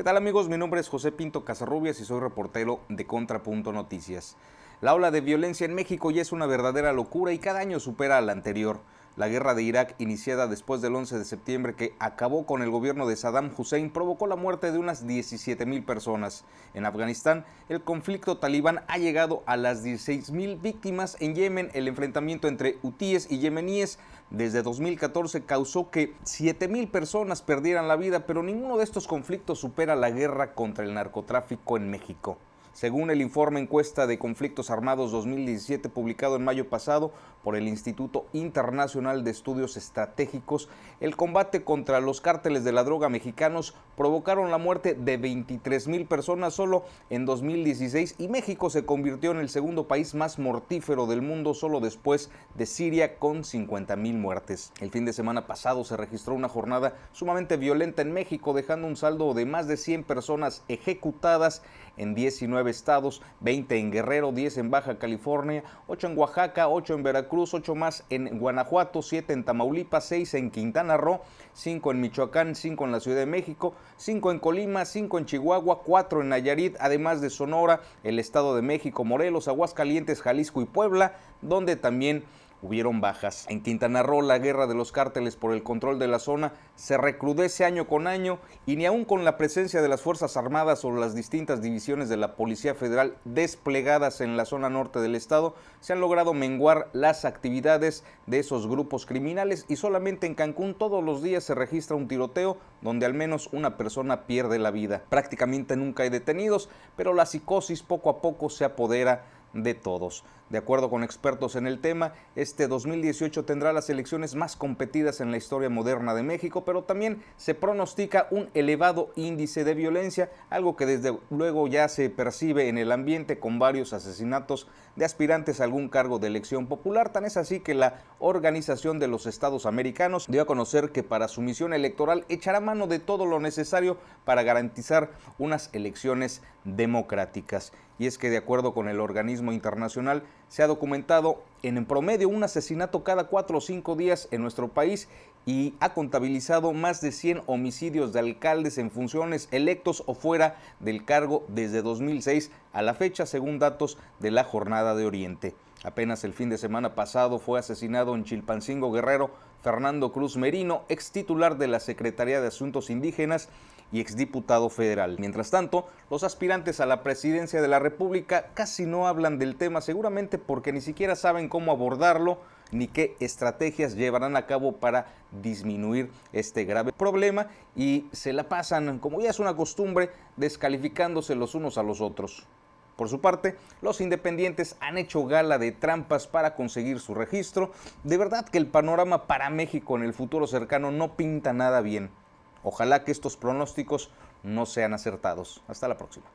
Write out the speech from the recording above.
¿Qué tal amigos? Mi nombre es José Pinto Casarrubias y soy reportero de Contrapunto Noticias. La ola de violencia en México ya es una verdadera locura y cada año supera a la anterior. La guerra de Irak, iniciada después del 11 de septiembre que acabó con el gobierno de Saddam Hussein, provocó la muerte de unas 17.000 personas. En Afganistán, el conflicto talibán ha llegado a las 16.000 víctimas. En Yemen, el enfrentamiento entre hutíes y yemeníes desde 2014 causó que 7.000 personas perdieran la vida, pero ninguno de estos conflictos supera la guerra contra el narcotráfico en México según el informe encuesta de conflictos armados 2017 publicado en mayo pasado por el Instituto Internacional de Estudios Estratégicos, el combate contra los cárteles de la droga mexicanos provocaron la muerte de 23 mil personas solo en 2016 y México se convirtió en el segundo país más mortífero del mundo solo después de Siria con 50 mil muertes. El fin de semana pasado se registró una jornada sumamente violenta en México dejando un saldo de más de 100 personas ejecutadas en 19 estados, 20 en Guerrero, 10 en Baja California, 8 en Oaxaca, 8 en Veracruz, 8 más en Guanajuato, 7 en Tamaulipas, 6 en Quintana Roo, 5 en Michoacán, 5 en la Ciudad de México, 5 en Colima, 5 en Chihuahua, 4 en Nayarit, además de Sonora, el Estado de México, Morelos, Aguascalientes, Jalisco y Puebla, donde también hubieron bajas. En Quintana Roo, la guerra de los cárteles por el control de la zona se recrudece año con año y ni aun con la presencia de las Fuerzas Armadas o las distintas divisiones de la Policía Federal desplegadas en la zona norte del estado, se han logrado menguar las actividades de esos grupos criminales y solamente en Cancún todos los días se registra un tiroteo donde al menos una persona pierde la vida. Prácticamente nunca hay detenidos, pero la psicosis poco a poco se apodera de todos. De acuerdo con expertos en el tema, este 2018 tendrá las elecciones más competidas en la historia moderna de México, pero también se pronostica un elevado índice de violencia, algo que desde luego ya se percibe en el ambiente con varios asesinatos de aspirantes a algún cargo de elección popular. Tan es así que la Organización de los Estados Americanos dio a conocer que para su misión electoral echará mano de todo lo necesario para garantizar unas elecciones democráticas y es que de acuerdo con el organismo internacional se ha documentado en, promedio un asesinato cada cuatro o cinco días en nuestro país y ha contabilizado más de 100 homicidios de alcaldes en funciones electos o fuera del cargo desde 2006 a la fecha según datos de la jornada de Oriente. Apenas el fin de semana pasado fue asesinado en Chilpancingo Guerrero Fernando Cruz Merino, ex titular de la Secretaría de Asuntos Indígenas y diputado federal. Mientras tanto, los aspirantes a la presidencia de la República casi no hablan del tema, seguramente porque ni siquiera saben cómo abordarlo ni qué estrategias llevarán a cabo para disminuir este grave problema y se la pasan, como ya es una costumbre, descalificándose los unos a los otros. Por su parte, los independientes han hecho gala de trampas para conseguir su registro. De verdad que el panorama para México en el futuro cercano no pinta nada bien. Ojalá que estos pronósticos no sean acertados. Hasta la próxima.